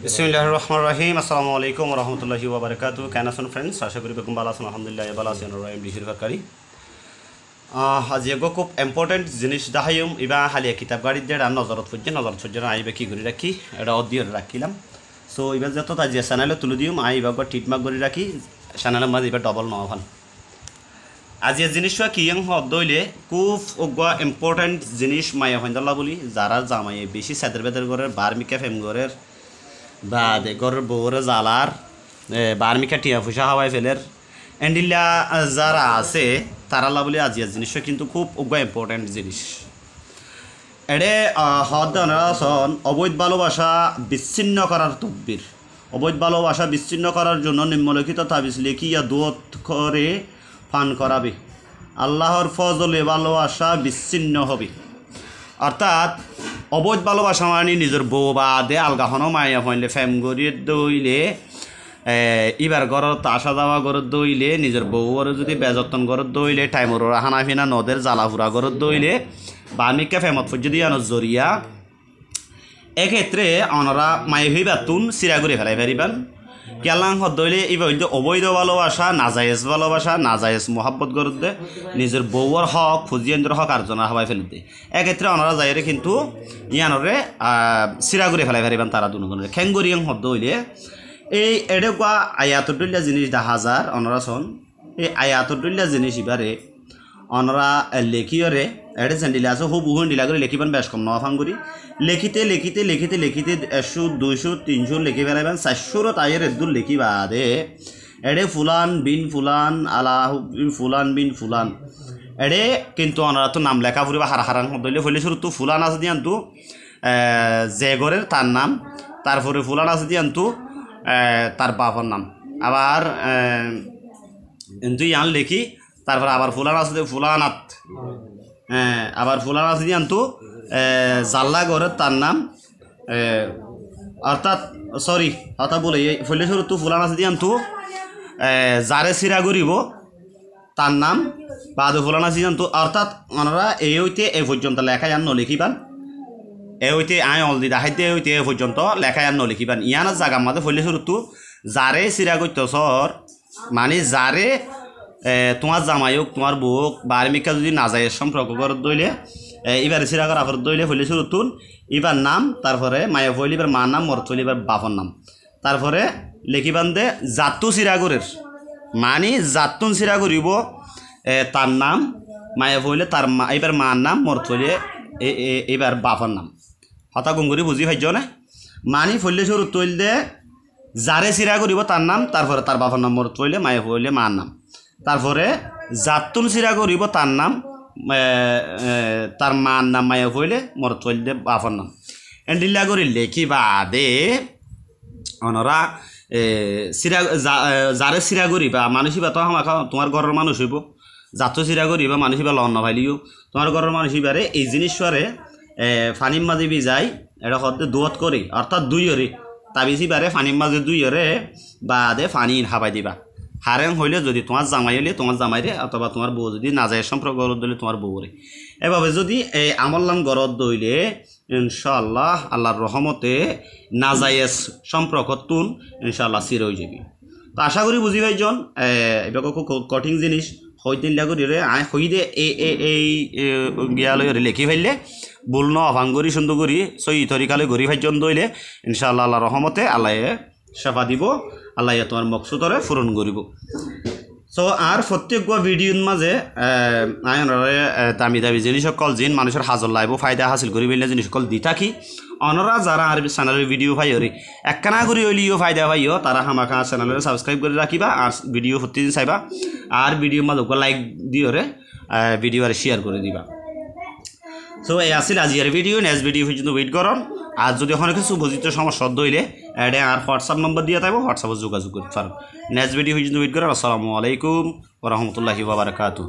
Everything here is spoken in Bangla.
বিসমুল্লাহ রহমান রহিম আসসালামু আলাইকুম রহমতুল্লাহি ওবরাকাত কেন আছেন ফ্রেন্ডস আশা করি বেগম বালা আছেন আলহামদুলিল্লাহ এবালা আছেন রাহিম ডিসিরকারী আজ এগো খুব ইম্পর্টেন্ট জিনিস দেখাইম ইবা হালিয়া কিতাব গাড়ির দিয়ে নজরত ফুটছে নজরত ফুটছে আইবে কি করে রাখি এটা অদিয়র রাখিলাম সো এবার যত আজি চ্যানেলে তুলে দিউম আই এবার ট্রিটমার্ক করে রাখি চ্যানেলের মাঝে এবার ডবল নহবান আজির জিনিসটা কি হদইলে খুব অগুয়া ইম্পর্টেন্ট জিনিস মায়া হইন্দাল্লা বলি যারা জামাই বেশি সেদের বেদের ঘরের বার্মিকা ফেম ঘরের বাদ গর বোর জালার বার্মি কাটিয়া ফুসা হাওয়াই ফেলের এন্ডিলা যারা আছে তারালা আজি আজিয়ার জিনিসটা কিন্তু খুব উগ্র ইম্পর্টেন্ট জিনিস এড়ে হদান অবৈধ ভালোবাসা বিচ্ছিন্ন করার তদ্বির অবৈধ ভালোবাসা বিচ্ছিন্ন করার জন্য নিম্নলিখিত তাবিজ ইয়া দোধ করে পান করাবে আল্লাহর ফজলে ভালোবাসা বিচ্ছিন্ন হবে অর্থাৎ অবৈধ ভালোবাসা মানে নিজের বউ বা দে আলগাহনও মায়া হইলে ফ্যাম গড়িয়ে দইলে এবার ঘরত আসা যাওয়া ঘরত দইলে নিজের বউ বউর যদি বেজত্তন ঘরত দইলে টাইমর হানা ফিনা নদের জ্বালা ফুরা ঘরত দইলে বা আমিকে ফেমত যদি আনো জরিয়া এক্ষেত্রে অনরা মায়ে হইবা তুন সিরা করে ফেলাই ফেরিবান আচ্ছা। কেলাং হদলে এবার হইতে অবৈধ ভালোবাসা নাজায়েজ ভালোবাসা নাজায়েজ মোহাব্বত করতে নিজের বউয়ের হক ফুজিয়েন্দ্র হক আর্জনা হবাই ফেলতে এক্ষেত্রে ওনারা যাইরে কিন্তু ইয়ানরে সিরাগুড়ে ফেলাই ফেরিবেন তারা দুজনের খেঙ্গুরিয়ং শব্দ হইলে এই এডে কোয়া আয়াতুল্লা জিনিস দেখা যার ওনারা শোন এই আয়াতুল্লা জিনিস এবারে অনরা লেখিয়রে এডে সেন্ডিলে আছে হু বহু ডিলা করে পান বেশ কম নফাং করি লেখিতে লেখিতে লেখিতে লেখিতে একশো দুইশো তিনশো লেখি ফেলাইবেন চারশোর তাইয়ের এদুর লেখি বাদে এডে ফুলান বিন ফুলান আলাহ ফুলান বিন ফুলান এডে কিন্তু অনরা তো নাম লেখা হার হারান শব্দ ধরলে ফলে শুরু তো ফুলান আছে দিয়ে তো জেগরের তার নাম তারপরে ফুলান আছে দিয়ে তো তার বাপর নাম আবার কিন্তু ইয়ান লেখি তারপর আবার ফুলান আছে ফুলানাত হ্যাঁ আবার ফুলান আছে আনতো জাল্লা ঘরে তার নাম অর্থাৎ সরি অর্থাৎ বলে ফলে শুরু তো ফুলান আছে আনতো যারে সিরা গরিব তার নাম বাদু ফুলান আছে আনতো অর্থাৎ ওনারা এই হইতে এ পর্যন্ত লেখা যান নলিখিবান এ হইতে আয় অলদি দাহাইতে এ হইতে এ পর্যন্ত লেখা যান নলিখিবান ইয়ানার জাগা মাঝে ফলে শুরু তো যারে সিরা করতে সর মানে যারে তোমার জামাই হোক তোমার বউ হোক বার্মিকা যদি না যায় সম্পর্ক করত দইলে এবার সিরা করা ফর দইলে হইলে শুরু তুল এবার নাম তারপরে মায়া হইলে এবার মার নাম মর হইলে এবার বাপর নাম তারপরে লেখিবান দে জাতু সিরাগুরের মানি জাতুন সিরাগুরিব তার নাম মায়া হইলে তার মা এবার মার নাম মর হইলে এবার বাপর নাম হতা গুঙ্গুরি বুঝি ভাইজ না মানি ফলে শুরু তৈল দে যারে সিরা করিব তার নাম তারপরে তার বাপর নাম মর তৈলে মায়ের হইলে মার নাম তারপরে জাতুল চিরা করিব তার নাম তার মার নাম মায়া হইলে মর তৈলে বাপর নাম এন্ডিলা করি লেখি বা দে অনরা চিরা যারে সিরা করিবা মানুষ বা তো আমার তোমার ঘরের মানুষ হইব জাত সিরা করিবা মানুষ বা লহন ভাইলিও তোমার ঘরের মানুষ বারে এই জিনিস সরে ফানিম মাঝে বি যাই এটা হতে দুয়ত করি অর্থাৎ দুই হরি তাবিজি বারে ফানিম মাঝে দুই অরে বা দে ফানি হাবাই দিবা হারেন হইলে যদি তোমার জামাই হইলে তোমার জামাইরে অথবা তোমার বউ যদি যায় সম্পর্ক গরদ দিলে তোমার বউরে এভাবে যদি এই আমল্লান গরদ দইলে ইনশাল্লাহ আল্লাহর রহমতে যায় সম্পর্ক তুন ইনশাল্লাহ চির হয়ে যাবি তো আশা করি বুঝি ভাইজন এবার খুব কঠিন জিনিস হইতেন লাগরিরে আয় হইদে এ এই গিয়ালয়রে লেখি ফেললে বুলন ন ভাঙ্গরি সুন্দর করি সই তরিকালে ঘুরি ভাইজন দইলে ইনশাল্লাহ আল্লাহ রহমতে আল্লাহ সেবা দিব আল্লাহ তোমার মকসুদরে পূরণ করব সো আর প্রত্যেক ভিডিওর মাঝে আয়নরে দামি দামি জিনিস সকল জিন মানুষের হাজর লাইব ফায়দা হাসিল করি বেলে জিনিস সকল দি থাকি অনরা যারা আর চ্যানেলের ভিডিও ভাই হরি একখানা করে ওইলিও ফায়দা ভাইও তারা হামাকা চ্যানেলের সাবস্ক্রাইব করে রাখিবা আর ভিডিও প্রতিদিন চাইবা আর ভিডিও মাঝে লাইক দিও রে ভিডিও আর শেয়ার করে দিবা সো এই আসিল আজিয়ার ভিডিও নেক্সট ভিডিও পর্যন্ত ওয়েট করুন আর যদি ওখানে কিছু বুঝিত সমস্যা হইলে এডে আর হোয়াটসঅ্যাপ নম্বর দিয়ে থাকবো হোয়াটসঅ্যাপে যোগাযোগ করতে পারো নেক্সট ভিডিও হয়ে যদি ওয়েট করো আসসালামু আলাইকুম রহমতুল্লাহি বাবরকাতু